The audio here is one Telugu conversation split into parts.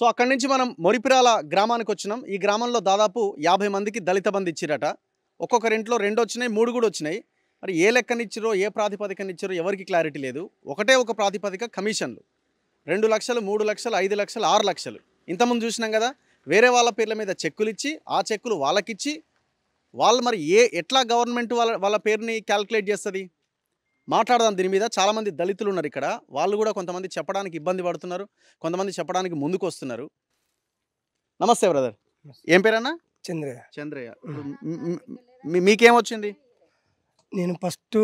సో అక్కడి నుంచి మనం మొరిపిరాల గ్రామానికి వచ్చినాం ఈ గ్రామంలో దాదాపు యాభై మందికి దళిత బంధు ఇచ్చిరట ఒక్కొక్కరింట్లో రెండు వచ్చినాయి మూడు కూడా వచ్చినాయి మరి ఏ లెక్కనిచ్చిరో ఏ ప్రాతిపదికనిచ్చారో ఎవరికి క్లారిటీ లేదు ఒకటే ఒక ప్రాతిపదిక కమిషన్లు రెండు లక్షలు మూడు లక్షలు ఐదు లక్షలు ఆరు లక్షలు ఇంతకుముందు చూసినాం కదా వేరే వాళ్ళ పేర్ల మీద చెక్కులు ఇచ్చి ఆ చెక్కులు వాళ్ళకిచ్చి వాళ్ళు మరి ఏ ఎట్లా గవర్నమెంట్ వాళ్ళ వాళ్ళ పేరుని క్యాల్కులేట్ చేస్తుంది మాట్లాడదాం దీని మీద చాలామంది దళితులు ఉన్నారు ఇక్కడ వాళ్ళు కూడా కొంతమంది చెప్పడానికి ఇబ్బంది పడుతున్నారు కొంతమంది చెప్పడానికి ముందుకు వస్తున్నారు నమస్తే బ్రదర్ ఏం పేరన్నా చంద్రయ్య చంద్రయ్య మీకేమొచ్చింది నేను ఫస్ట్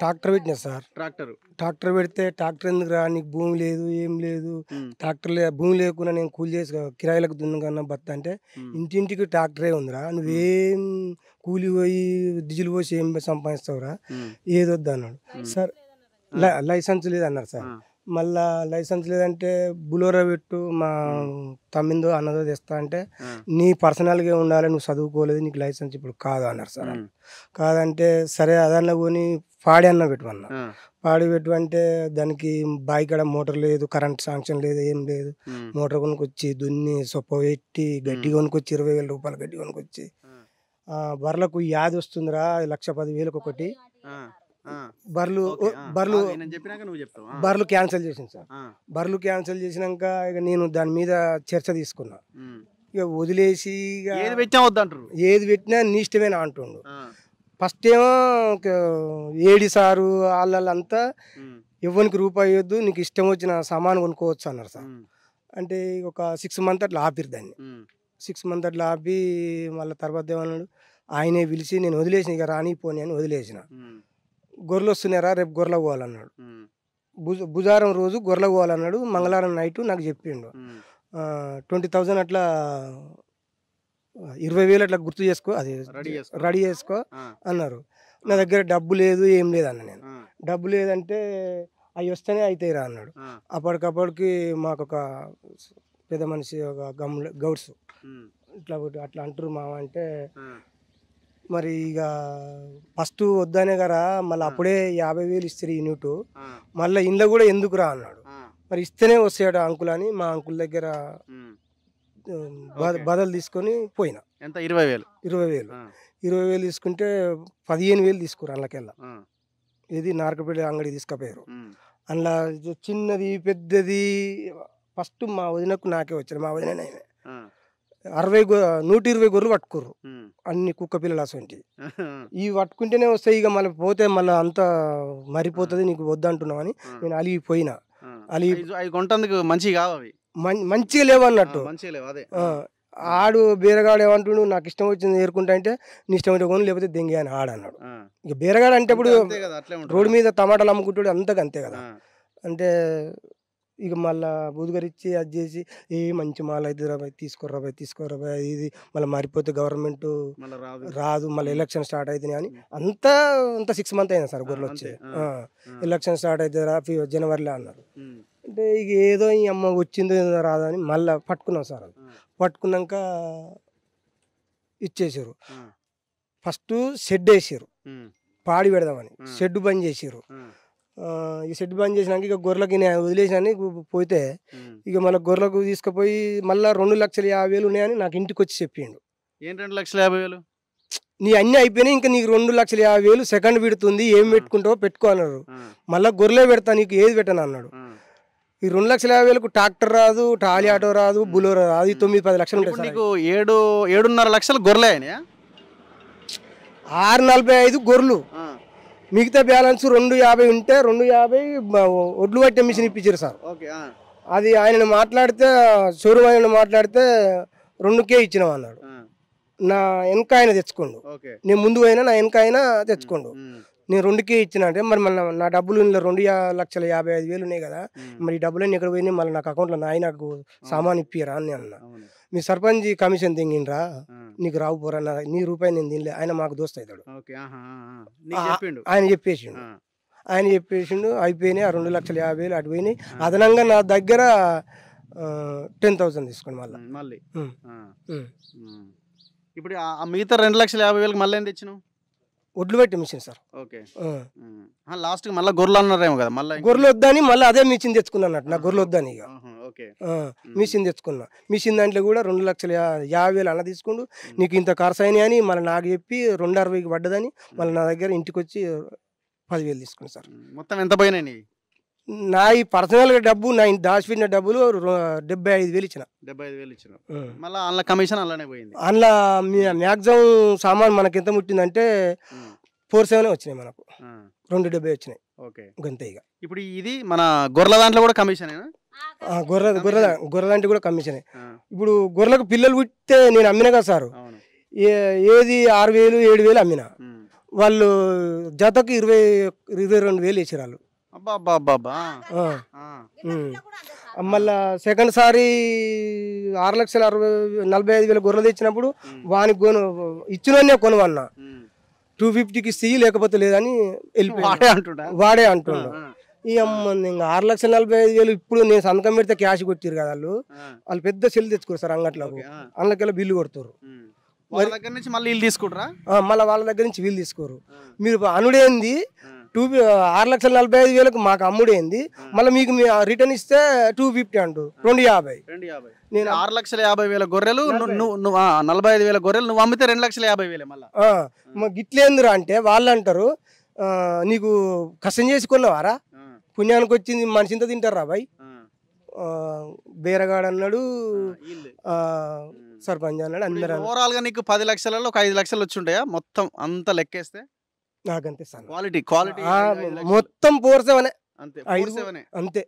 ట్రాక్టర్ పెట్టిన సార్ ట్రాక్టర్ ట్రాక్టర్ పెడితే ట్రాక్టర్ ఎందుకు రా నీకు భూమి లేదు ఏం లేదు ట్రాక్టర్ లే భూమి లేకుండా నేను కూలి చేసి కిరాయిలకు దున్నకన్నా భర్త అంటే ఇంటింటికి ట్రాక్టరే ఉందిరా నువ్వేం కూలి పోయి డీజిల్ పోసి ఏం సంపాదిస్తావురా ఏదొద్దు అన్నాడు సార్ లైసెన్స్ లేదన్నారు సార్ మళ్ళా లైసెన్స్ లేదంటే బులోరా పెట్టు మా తమ్మిందో అన్నదో తెస్తా అంటే నీ పర్సనల్గా ఉండాలి నువ్వు చదువుకోలేదు నీకు లైసెన్స్ ఇప్పుడు కాదు అన్నారు సార్ కాదంటే సరే అదన్న కొని పాడి అన్న పెట్టుమన్నా పాడి పెట్టు అంటే దానికి బాయ్ కడ మోటార్ లేదు కరెంట్ శాంక్షన్ లేదు ఏం లేదు మోటార్ కొనుకొచ్చి దున్ని సొప్ప పెట్టి గడ్డి కొనుకొచ్చి ఇరవై వేల రూపాయలు గడ్డి కొనుకొచ్చి వరలకు యాది వస్తుందిరా లక్ష పది ఒకటి బర్లు బర్లు బర్లు క్యాన్సిల్ చేసింది సార్ బర్లు క్యాన్సిల్ చేసినాక ఇక నేను దాని మీద చర్చ తీసుకున్నా ఇక వదిలేసి ఏది పెట్టినా ఏది పెట్టినా నీ ఇష్టమే అంటుండు ఫస్ట్ ఏమో ఏడి సారు వాళ్ళంతా ఇవ్వనికి రూపాయి వద్దు నీకు ఇష్టం వచ్చిన సామాన్ కొనుక్కోవచ్చు అన్నారు సార్ అంటే ఒక సిక్స్ మంత్ అట్లా ఆపిరు దాన్ని సిక్స్ మంత్ అట్లా ఆపి మళ్ళీ తర్వాత ఏమన్నాడు ఆయనే పిలిచి నేను వదిలేసిన ఇక రాని పోనీ అని వదిలేసిన గొర్రెలు వస్తున్నారా రేపు గొర్రెలకు పోవాలన్నాడు భుజ బుధారం రోజు గొర్రెలకు పోవాలన్నాడు మంగళవారం నైట్ నాకు చెప్పిండు ట్వంటీ థౌజండ్ అట్లా ఇరవై వేలు అట్లా గుర్తు చేసుకో అది రెడీ చేసుకో అన్నారు నా దగ్గర డబ్బు లేదు ఏం లేదు అన్న నేను డబ్బు లేదంటే అవి వస్తేనే అయితే రా అన్నాడు అప్పటికప్పటికి మాకు ఒక పెద్ద మనిషి ఒక గమ్ గౌడ్స్ ఇట్లా అట్లా అంటారు మామ అంటే మరి ఇక ఫస్ట్ వద్దనే కదా మళ్ళీ అప్పుడే యాభై వేలు ఇస్తారు యూనిట్ మళ్ళీ ఇండ్ల కూడా ఎందుకురా అన్నాడు మరి ఇస్తేనే వస్తాడు అంకుల్ అని మా అంకుల్ దగ్గర బదలు తీసుకొని పోయినా ఎంత ఇరవై వేలు ఇరవై వేలు ఇరవై వేలు తీసుకుంటే పదిహేను వేలు తీసుకురా అందులోకెళ్ళ ఇది నార్కపేట అంగడి తీసుకుపోయారు అందులో చిన్నది పెద్దది ఫస్ట్ మా వదినకు నాకే వచ్చారు మా వదిన అరవై నూట ఇరవై గొర్రెలు పట్టుకుర్రు అన్ని కుక్క పిల్లలు అసంటి ఇవి పట్టుకుంటేనే వస్తాయి ఇక మళ్ళీ పోతే మళ్ళీ అంతా మరిపోతుంది నీకు వద్దంటున్నావు అని నేను అలిగిపోయినా అలిగి మంచిగా కావు అవి మంచిగా లేవన్నట్టు లేవు అన్నట్టు ఆడు బీరగాడు ఏమంటుండు నాకు ఇష్టం వచ్చింది ఏరుకుంటా అంటే నీ ఇష్టం ఉంటే కొను లేకపోతే దెంగి అని ఆడ అన్నాడు ఇక బీరగాడు అంటే ఇప్పుడు రోడ్డు మీద టమాటాలు అమ్ముకుంటాడు అంతగా అంతే కదా అంటే ఇక మళ్ళీ ఇచ్చి అది చేసి ఏ మంచి మాల అవుతుంది రాబాయ్ తీసుకోరా బాయ్ తీసుకోరా బాయ్ ఇది మళ్ళీ మారిపోతే గవర్నమెంట్ రాదు మళ్ళీ ఎలక్షన్ స్టార్ట్ అవుతుంది అని అంతా అంతా సిక్స్ మంత్ అయినా సార్ గొర్రెలు వచ్చి ఎలక్షన్ స్టార్ట్ రా జనవరిలో అన్నారు అంటే ఇక ఏదో ఈ అమ్మ వచ్చిందో ఏదో అని మళ్ళీ పట్టుకున్నాం సార్ పట్టుకున్నాక ఇచ్చేసారు ఫస్ట్ షెడ్ వేసారు పాడి పెడదామని షెడ్ బంద్ చేసారు ఈ షెడ్ బంద్ చేసినాక ఇక గొర్రెలకి నేను వదిలేసినాని పోతే ఇక మళ్ళీ గొర్రెలకు తీసుకుపోయి మళ్ళీ రెండు లక్షల యాభై వేలు ఉన్నాయని నాకు ఇంటికి వచ్చి చెప్పిండు ఏం రెండు లక్షల యాభై వేలు నీ అన్ని అయిపోయినాయి ఇంకా నీకు రెండు లక్షల యాభై వేలు సెకండ్ పెడుతుంది ఏం పెట్టుకుంటావో పెట్టుకో అన్నాడు మళ్ళీ గొర్రెలే పెడతా నీకు ఏది పెట్టను అన్నాడు ఈ రెండు లక్షల యాభై వేలకు ట్రాక్టర్ రాదు టాలీ ఆటో రాదు బులోరో రాదు తొమ్మిది పది లక్షలు ఉంటాయి నీకు ఏడు ఏడున్నర లక్షలు గొర్రెలే ఆరు నలభై ఐదు గొర్రెలు మిగతా బ్యాలెన్స్ రెండు యాభై ఉంటే రెండు యాభై ఒడ్లు పట్టే మిషన్ ఇప్పించారు సార్ అది ఆయన మాట్లాడితే షోరూమ్ ఆయన మాట్లాడితే రెండుకే ఇచ్చినాం అన్నాడు నా వెనక ఆయన తెచ్చుకోండు నేను ముందు అయినా నా వెనక అయినా తెచ్చుకోండు నేను రెండుకే ఇచ్చిన అంటే మరి మన నా డబ్బులు ఇందులో రెండు లక్షల యాభై ఐదు వేలు ఉన్నాయి కదా మరి ఈ డబ్బులన్నీ ఎక్కడ పోయినాయి మళ్ళీ నాకు అకౌంట్లో నాయన నాకు సామాన్ ఇప్పిరా అని అన్నా మీ సర్పంచ్ కమిషన్ తింగిండ్రా నీకు రావు పోరా నీ రూపాయి నేను తినలే ఆయన మాకు దోస్త అవుతాడు ఆయన చెప్పేసిండు ఆయన చెప్పేసిండు అయిపోయినాయి ఆ రెండు లక్షల యాభై వేలు అటు పోయినాయి అదనంగా నా దగ్గర టెన్ థౌసండ్ తీసుకోండి మళ్ళీ మళ్ళీ ఇప్పుడు మిగతా రెండు లక్షల యాభై వేలకు మళ్ళీ ఏం తెచ్చినావు ఒడ్లు పెట్టి మిషన్ సార్ ఓకే లాస్ట్ మళ్ళీ గొర్రెలు అన్నారేమో కదా మళ్ళీ గొర్రెలు వద్దని మళ్ళీ అదే మిషన్ తెచ్చుకున్నాను నా గొర్రెలు వద్దని ఇక మిషన్ తెచ్చుకున్నా మిషన్ దాంట్లో కూడా రెండు లక్షల యాభై వేలు అన్న తీసుకుండు నీకు ఇంత ఖర్చు అయినా అని మళ్ళీ నాకు చెప్పి రెండు అరవైకి పడ్డదని మళ్ళీ నా దగ్గర ఇంటికి వచ్చి పదివేలు తీసుకున్నా సార్ మొత్తం ఎంత పోయినాయి నా ఈ పర్సనల్గా డబ్బు నా దాచిపెట్టిన డబ్బులు డెబ్బై ఐదు వేలు ఇచ్చిన డెబ్బై ఐదు వేలు మళ్ళీ అందులో కమిషన్ మ్యాక్సిమం సామాన్ మనకి ఎంత ముట్టిందంటే ఫోర్ సెవెన్ వచ్చినాయి మనకు రెండు డెబ్బై వచ్చినాయి ఓకే గంతే ఇక ఇప్పుడు ఇది మన గొర్రెల దాంట్లో కూడా కమిషన్ గొర్రె గొర్రె గొర్రెలంటే కూడా కమిషనే ఇప్పుడు గొర్రెలకు పిల్లలు పుట్టితే నేను అమ్మిన కదా సారు ఏది ఆరు వేలు ఏడు వేలు అమ్మిన వాళ్ళు జతకు ఇరవై ఇరవై రెండు వేలు వేసారు వాళ్ళు మళ్ళా సెకండ్ సారి ఆరు లక్షల అరవై నలభై ఐదు వేల గొర్రెలు తెచ్చినప్పుడు వానికి కొను ఇచ్చినోనే కొనువన్నా టూ ఫిఫ్టీకి ఇస్తే లేకపోతే లేదని వెళ్ళిపోయి వాడే అంటున్నా వాడే అంటున్నా ఇక ఇంకా ఆరు లక్షల నలభై ఐదు వేలు ఇప్పుడు నేను సంతకం పెడితే క్యాష్ కొట్టారు కదా వాళ్ళు వాళ్ళు పెద్ద సెల్ తెచ్చుకోరు సార్ అంగట్లో అందులోకెళ్ళి బిల్లు కొడుతారు దగ్గర నుంచి మళ్ళీ మళ్ళీ వాళ్ళ దగ్గర నుంచి వీళ్ళు తీసుకోరు మీరు అనుడేంది టూ ఆరు లక్షల నలభై ఐదు వేలకు మాకు అమ్ముడేంది మళ్ళీ మీకు రిటర్న్ ఇస్తే టూ ఫిఫ్టీ అంటు రెండు యాభై నేను ఆరు లక్షల యాభై వేల గొర్రెలు నువ్వు నలభై ఐదు వేల గొర్రెలు నువ్వు అమ్మితే రెండు లక్షల యాభై వేలు మళ్ళీ గిట్లేందురా అంటే వాళ్ళు అంటారు నీకు కష్టం చేసుకున్నవారా పుణ్యానికి వచ్చింది మనిషి ఇంత తింటారా భాయ్ బేరగాడు అన్నాడు సర్పంచ్ అన్నాడు అందరూ ఓవరాల్ గా నీకు పది లక్షలలో ఒక ఐదు లక్షలు వచ్చి ఉంటాయా మొత్తం అంత లెక్కేస్తే నాకు అనిపిస్తాను క్వాలిటీ క్వాలిటీ మొత్తం ఫోర్ సెవెన్ అంతే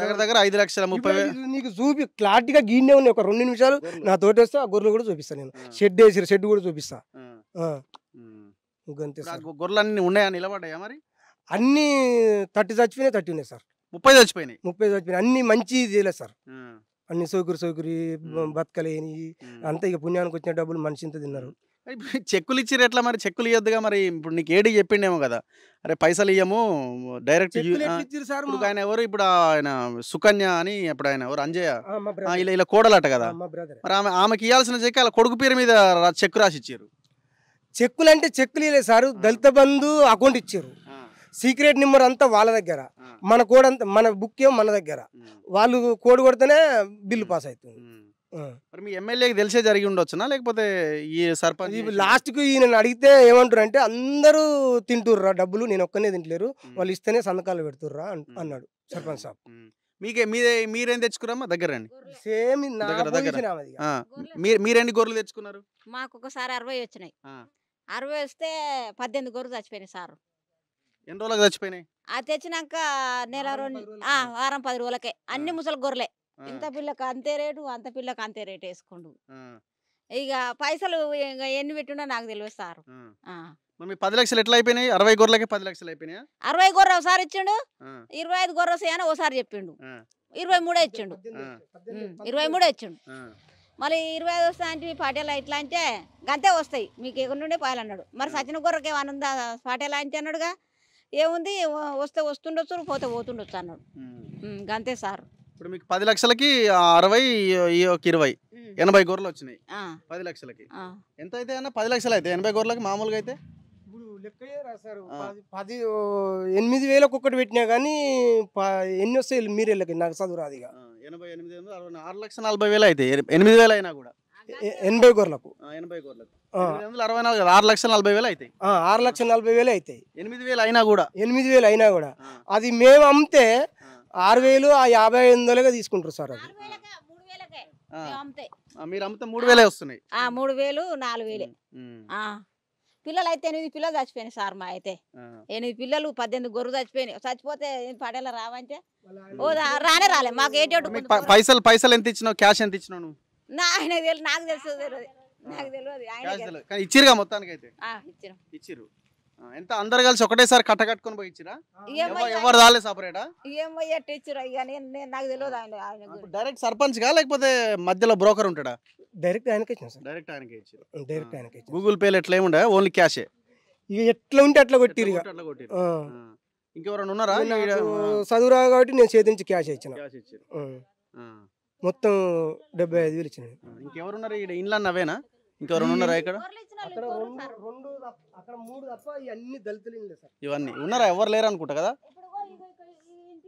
దగ్గర దగ్గర ఐదు లక్షల ముప్పై నీకు చూపి క్లారిటీగా గీనే ఉన్నాయి ఒక రెండు నిమిషాలు నా తోటి వస్తే ఆ గొర్రెలు కూడా చూపిస్తాను నేను షెడ్ వేసి షెడ్ కూడా చూపిస్తా గొర్రెలు అన్ని ఉన్నాయా నిలబడ్డాయా మరి అన్ని థర్టీ చచ్చిపోయినాయి థర్టీ ఉన్నాయి సార్ ముప్పై చచ్చిపోయినాయి ముప్పై చచ్చిపోయినాయి అన్ని మంచి చేయలేదు సార్ అన్ని సోకురి సోకురి బతకలేని అంతా ఇక పుణ్యానికి వచ్చిన డబ్బులు మనిషి ఇంత తిన్నారు చెక్కులు ఇచ్చిరు ఎట్లా మరి చెక్కులు ఇవ్వద్దుగా మరి ఇప్పుడు నీకు ఏడి చెప్పిండేమో కదా అరే పైసలు ఇయ్యము డైరెక్ట్ ఇప్పుడు ఆయన ఎవరు ఇప్పుడు ఆయన సుకన్య అని ఇప్పుడు ఆయన ఎవరు అంజయ్య ఇలా ఇలా కోడలట కదా మరి ఆమె ఆమెకి ఇవ్వాల్సిన చెక్ అలా కొడుకు పేరు మీద చెక్కు రాసి ఇచ్చారు చెక్కులు అంటే చెక్కులు ఇవ్వలేదు సార్ దళిత బంధు అకౌంట్ ఇచ్చారు సీక్రెట్ నెంబర్ అంతా వాళ్ళ దగ్గర మన కోడ్ అంతా మన బుక్ ఏమో మన దగ్గర వాళ్ళు కోడ్ కొడితేనే బిల్లు పాస్ అవుతుంది మరి మీ ఎమ్మెల్యేకి తెలిసే జరిగి ఉండొచ్చునా లేకపోతే ఈ సర్పంచ్ లాస్ట్కు ఈయన అడిగితే ఏమంటారు అంటే అందరూ తింటుర్రా డబ్బులు నేను ఒక్కనే తింటలేరు వాళ్ళు ఇస్తేనే సంతకాలు పెడుతుర్రా అన్నాడు సర్పంచ్ సాబ్ మీకే మీరే మీరేం తెచ్చుకురామా దగ్గర రండి సేమ్ మీరు గొర్రెలు తెచ్చుకున్నారు మాకు ఒకసారి అరవై వచ్చినాయి అరవై వస్తే పద్దెనిమిది గొర్రెలు చచ్చిపోయినాయి సార్ ఎన్ని రోజులకు చచ్చిపోయినాయి అది తెచ్చినాక నెల రెండు ఆ, వారం పది రోజులకే అన్ని ముసలి గొర్రెలే ఇంత పిల్లకు అంతే రేటు అంత పిల్లకు అంతే రేటు వేసుకుండు ఇక పైసలు ఇక ఎన్ని పెట్టినా నాకు తెలియదు సార్ పది లక్షలు ఎట్లా అయిపోయినాయి అరవై గొర్రెలకి పది లక్షలు అయిపోయినాయి అరవై గొర్రె ఒకసారి ఇచ్చిండు ఇరవై ఐదు గొర్రె అని ఒకసారి చెప్పిండు ఇరవై మూడే ఇచ్చిండు ఇరవై మూడే ఇచ్చిండు మళ్ళీ ఇరవై ఐదు అంటే పాటేలా ఇట్లా అంటే గంతే వస్తాయి మీకు ఎగురు నుండి పాయలు అన్నాడు మరి సచిన గొర్రెకి ఏమన్నా ఉందా పాటేలా అంటే అన్నాడుగా ఏముంది వస్తే వస్తుండొచ్చు పోతే పోతుండొచ్చు అన్నాడు అంతే సార్ ఇప్పుడు మీకు పది లక్షలకి అరవై ఈ ఒక ఇరవై ఎనభై గొర్రెలు వచ్చినాయి పది లక్షలకి ఎంత అయితే అన్న పది లక్షలు అయితే ఎనభై గొర్రెలకి మామూలుగా అయితే ఇప్పుడు లెక్క రాశారు పది ఎనిమిది వేలకు ఒక్కటి పెట్టినా కానీ ఎన్ని వస్తాయి వెళ్ళకి నాకు చదువు రాదు ఇక ఎనభై ఎనిమిది ఆరు లక్షల నలభై వేలు అయితే ఎనిమిది వేలు అయినా కూడా ఎనభై గొర్రెలకు ఎనభై గొర్రెలకు అరవై నాలుగు ఆరు లక్షల నలభై వేలు అవుతాయి ఆరు లక్షల నలభై వేలు అవుతాయి ఎనిమిది వేలు అయినా కూడా ఎనిమిది వేలు అయినా కూడా అది మేము అమ్మితే ఆరు వేలు ఆ యాభై ఐదు వందలుగా తీసుకుంటారు సార్ అది మీరు అమ్మితే మూడు వేలే వస్తున్నాయి మూడు వేలు నాలుగు వేలే పిల్లలు అయితే ఎనిమిది పిల్లలు చచ్చిపోయినాయి సార్ మా అయితే ఎనిమిది పిల్లలు పద్దెనిమిది గొర్రెలు చచ్చిపోయినాయి చచ్చిపోతే పడేలా రావంటే ఓ రానే రాలే మాకు ఏ పైసలు పైసలు ఎంత ఇచ్చినావు క్యాష్ ఎంత ఇచ్చినావు నాకు తెలుసు నాకు తెలుసు నాకు తెలియదు ఆయన కానీ ఇచ్చిరుగా మొత్తానికి అయితే ఇచ్చిరు ఎంత అందరు కలిసి ఒకటేసారి కట్ట కట్టుకొని పోయి ఇచ్చిరా ఎవరు రాలే సపరేటా ఏమో టీచర్ అయ్యా నేను డైరెక్ట్ సర్పంచ్ గా లేకపోతే మధ్యలో బ్రోకర్ ఉంటాడా డైరెక్ట్ ఆయనకి డైరెక్ట్ ఆయనకే డైరెక్ట్ ఆయనకే గూగుల్ పేలు ఎట్లా ఏముండే ఓన్లీ క్యాషే ఇక ఎట్లా ఉంటే అట్లా కొట్టిరు అట్లా కొట్టిరు ఇంకెవరైనా ఉన్నారా చదువురా కాబట్టి నేను చేతి నుంచి క్యాష్ ఇచ్చిన మొత్తం డెబ్బై ఐదు వేలు ఇచ్చిన ఇంకెవరున్నారు ఇక్కడ ఇండ్లన్నవేనా ఇంకా రెండు ఉన్నారా ఇక్కడ అక్కడ రెండు రెండు అక్కడ మూడు తప్ప ఇవన్నీ దళితులు ఇవన్నీ ఉన్నారా ఎవరు లేరు అనుకుంటా కదా